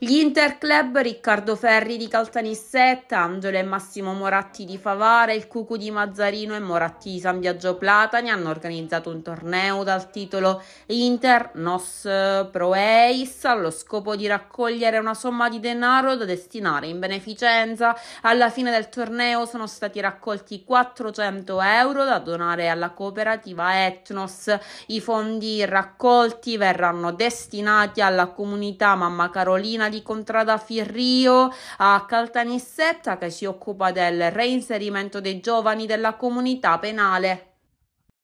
Gli Interclub Riccardo Ferri di Caltanissetta, Angelo e Massimo Moratti di Favara, il Cucu di Mazzarino e Moratti di San Biagio Platani hanno organizzato un torneo dal titolo Inter Nos Pro Ace allo scopo di raccogliere una somma di denaro da destinare in beneficenza. Alla fine del torneo sono stati raccolti 400 euro da donare alla cooperativa Etnos. I fondi raccolti verranno destinati alla comunità Mamma Carolina di Contrada Firrio a Caltanissetta che si occupa del reinserimento dei giovani della comunità penale